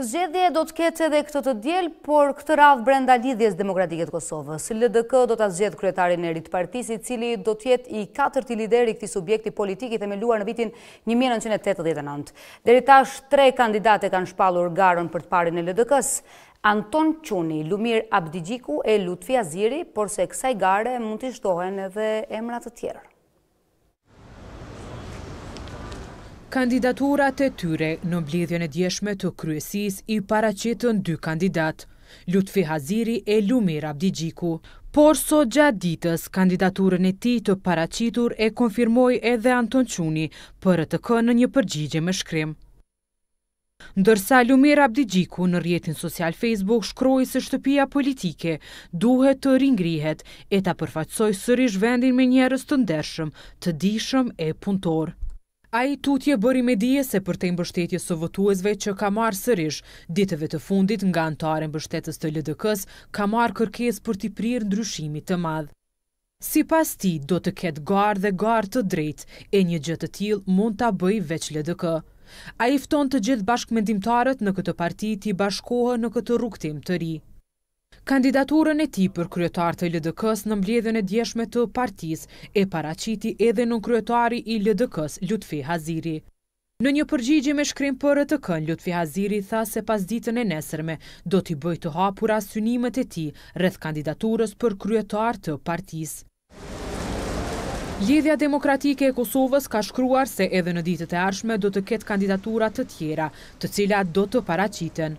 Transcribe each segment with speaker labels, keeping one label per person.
Speaker 1: Zgjedhje do të ketë edhe këtë të djel, por këtë radhë brenda lidhjes demokratikët Kosovës. LDK do të zgjedhë kryetarin e rritë partisi, cili do të jetë i katër të lideri këti subjekti politiki themeluar në vitin 1989. Deri tash, tre kandidate kanë shpalur garën për të parin e LDK-s, Anton Quni, Lumir Abdigjiku e Lutfi Aziri, por se kësaj gare mund të shtohen edhe emrat të tjerë.
Speaker 2: Kandidaturat e tyre në mblidhjën e djeshme të kryesis i paracitën dy kandidat, Lutfi Haziri e Lumir Abdigjiku. Por so gjatë ditës, kandidaturën e ti të paracitur e konfirmoj edhe Anton Quni për të kënë një përgjigje me shkrim. Ndërsa Lumir Abdigjiku në rjetin social Facebook shkroj se shtëpia politike duhet të ringrihet e ta përfaqsoj sërish vendin me njerës të ndershëm, të dishëm e punëtorë. A i tutje bëri me dije se për të imbështetje së votuesve që ka marë sërish, ditëve të fundit nga antare mbështetës të LDK-s, ka marë kërkes për t'i prirë ndryshimit të madhë. Si pas ti, do të ketë garë dhe garë të drejtë, e një gjëtë t'il mund t'a bëj veç LDK. A i fton të gjithë bashkëmendimtarët në këtë parti t'i bashkohë në këtë rukëtim të ri. Kandidaturën e ti për kryetar të LDK-s në mbledhën e djeshme të partis e paraciti edhe në kryetari i LDK-s, Lutfi Haziri. Në një përgjigje me shkrim për e të kënë, Lutfi Haziri tha se pas ditën e nesërme do t'i bëj të hapura synimet e ti rrëth kandidaturës për kryetar të partis. Lidhja demokratike e Kosovës ka shkruar se edhe në ditët e arshme do të ketë kandidaturat të tjera, të cilat do të paraciten.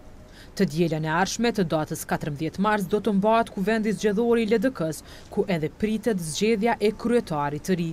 Speaker 2: Të djelën e arshme të datës 14 mars do të mbatë ku vendis gjedhori i LDK-s, ku edhe pritet zgjedhja e kryetari të ri.